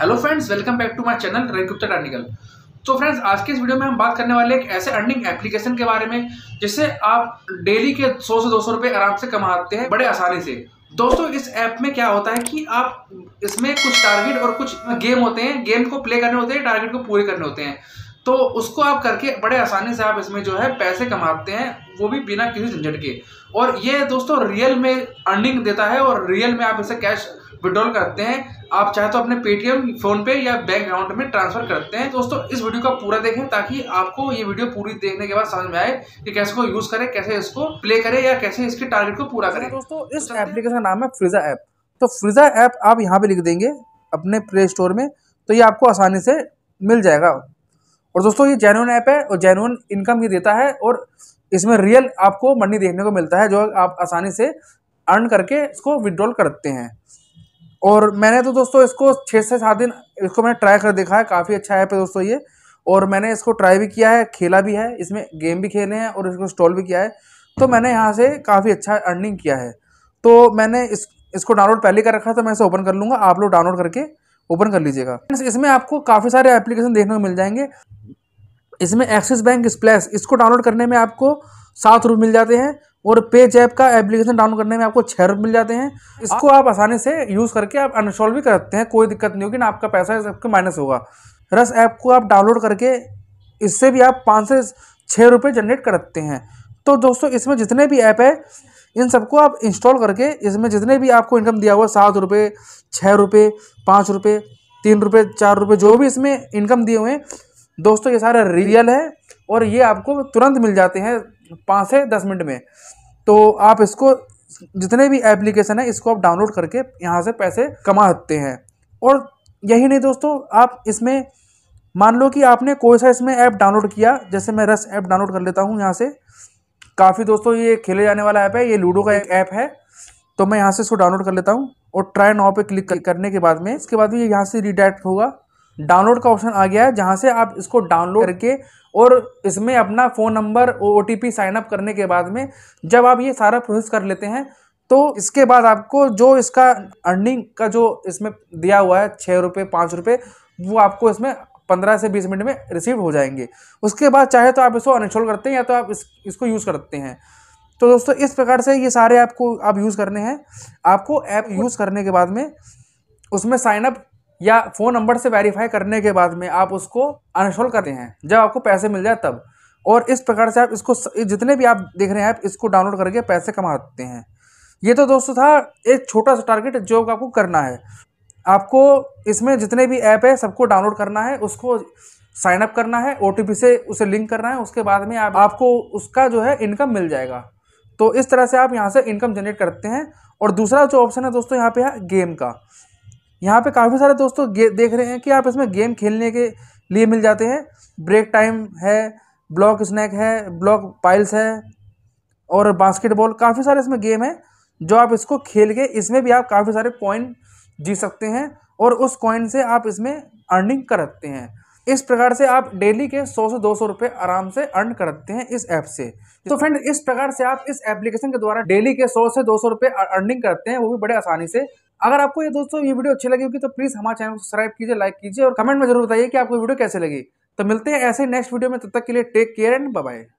hello friends welcome back to my channel रैंकुप्तर टर्निकल तो फ्रेंड्स आज के इस वीडियो में हम बात करने वाले एक ऐसे अर्निंग एप्लीकेशन के बारे में जिससे आप डेली के 100 से 200 रुपए आराम से कमाते हैं बड़े आसानी से दोस्तों इस ऐप में क्या होता है कि आप इसमें कुछ टारगेट और कुछ गेम होते हैं गेम को प्ले करने होते हैं टारगेट को पूरे करने होते हैं तो उसको आप करके बड़े आसानी से आप इसमें जो है पैसे कमाते हैं वो भी बिना किसी झंझट के और ये दोस्तों रियल में अर्निंग देता है और रियल में आप इसे कैश विड्रॉल करते हैं आप चाहे तो अपने पेटीएम फोन पे या बैंक अकाउंट में ट्रांसफर करते हैं दोस्तों इस वीडियो का पूरा देखें ताकि आपको ये वीडियो पूरी देखने के बाद समझ में आए कि कैसे को यूज करें कैसे इसको प्ले करें या कैसे इसके टारगेट को पूरा करें दोस्तों इस एप्लीकेशन तो का नाम है फ्रिजा ऐप तो फ्रिजा ऐप आप यहाँ पे लिख देंगे अपने प्ले स्टोर में तो ये आपको आसानी से मिल जाएगा और दोस्तों ये जेनुअन ऐप है और जेनुअन इनकम ये देता है और इसमें रियल आपको मनी देखने को मिलता है जो आप आसानी से अर्न करके इसको विदड्रॉल करते हैं और मैंने तो दोस्तों इसको छः से सात दिन इसको मैंने ट्राई कर देखा है काफ़ी अच्छा ऐप है दोस्तों ये और मैंने इसको ट्राई भी किया है खेला भी है इसमें गेम भी खेले हैं और इसको इंस्टॉल भी किया है तो मैंने यहाँ से काफ़ी अच्छा अर्निंग किया है तो मैंने इस इसको डाउनलोड पहले कर रखा था मैं इसे ओपन कर लूँगा आप लोग डाउनलोड करके ओपन कर लीजिएगा इसमें आपको काफ़ी सारे एप्लीकेशन देखने को मिल जाएंगे इसमें एक्सिस बैंक स्प्लैस इसको डाउनलोड करने में आपको सात रुपये मिल जाते हैं और पे जैप का एप्लीकेशन डाउनलोड करने में आपको छः रुपये मिल जाते हैं इसको आप आसानी से यूज़ करके आप अनस्टॉल भी करते हैं कोई दिक्कत नहीं होगी ना आपका पैसा आपके माइनस होगा रस ऐप को आप डाउनलोड करके इससे भी आप पाँच से छः रुपये जनरेट करते हैं तो दोस्तों इसमें जितने भी ऐप है इन सबको आप इंस्टॉल करके इसमें जितने भी आपको इनकम दिया हुआ सात रुपये छः रुपये पाँच रुपये तीन रुपये चार रुपये जो भी इसमें इनकम दिए हुए हैं दोस्तों ये सारे रियल है और ये आपको तुरंत मिल जाते हैं पाँच से दस मिनट में तो आप इसको जितने भी एप्लीकेशन है इसको आप डाउनलोड करके यहाँ से पैसे कमा सकते हैं और यही नहीं दोस्तों आप इसमें मान लो कि आपने कोई सा इसमें ऐप डाउनलोड किया जैसे मैं रस ऐप डाउनलोड कर लेता हूँ यहाँ से काफ़ी दोस्तों ये खेले जाने वाला ऐप है ये लूडो का एक ऐप है तो मैं यहाँ से इसको डाउनलोड कर लेता हूँ और ट्राई नाव पे क्लिक करने के बाद में इसके बाद में ये यहाँ से रिडायरेक्ट होगा डाउनलोड का ऑप्शन आ गया है जहाँ से आप इसको डाउनलोड करके और इसमें अपना phone number O T sign up करने के बाद में जब आप ये सारा प्रोसेस कर लेते हैं तो इसके बाद आपको जो इसका अर्निंग का जो इसमें दिया हुआ है छः रुपये पाँच रुपये वो आपको इसमें पंद्रह से बीस मिनट में रिसीव हो जाएंगे उसके बाद चाहे तो आप इसको अनस्टॉल करते हैं या तो आप इस इसको यूज़ करते हैं तो दोस्तों इस प्रकार से ये सारे ऐप को आप यूज़ करने हैं आपको ऐप यूज़ करने के बाद में उसमें साइनअप या फ़ोन नंबर से वेरीफाई करने के बाद में आप उसको अनस्टॉल करते हैं जब आपको पैसे मिल जाए तब और इस प्रकार से आप इसको जितने भी आप देख रहे हैं ऐप इसको डाउनलोड करके पैसे कमा सकते हैं ये तो दोस्तों था एक छोटा सा टारगेट जो आपको करना है आपको इसमें जितने भी ऐप है सबको डाउनलोड करना है उसको साइन अप करना है ओ से उसे लिंक करना है उसके बाद में आप, आपको उसका जो है इनकम मिल जाएगा तो इस तरह से आप यहाँ से इनकम जनरेट करते हैं और दूसरा जो ऑप्शन है दोस्तों यहाँ पे है गेम का यहाँ पे काफ़ी सारे दोस्तों देख रहे हैं कि आप इसमें गेम खेलने के लिए मिल जाते हैं ब्रेक टाइम है ब्लॉक स्नैक है ब्लॉक पाइल्स है और बास्केटबॉल काफ़ी सारे इसमें गेम है जो आप इसको खेल के इसमें भी आप काफ़ी सारे पॉइंट जी सकते हैं और उस कॉइन से आप इसमें अर्निंग कर सकते हैं इस प्रकार से आप डेली के 100 से 200 रुपए आराम से अर्न करते हैं इस ऐप से तो फ्रेंड इस प्रकार से आप इस एप्लीकेशन के द्वारा डेली के 100 से 200 रुपए अर्निंग करते हैं वो भी बड़े आसानी से अगर आपको ये दोस्तों ये वीडियो अच्छी लगी होगी तो प्लीज़ हमारे चैनल को सब्सक्राइब कीजिए लाइक कीजिए और कमेंट में जरूर बताइए कि आपको वीडियो कैसे लगी तो मिलते हैं ऐसे नेक्स्ट वीडियो में तब तक के लिए टेक केयर एंड बाय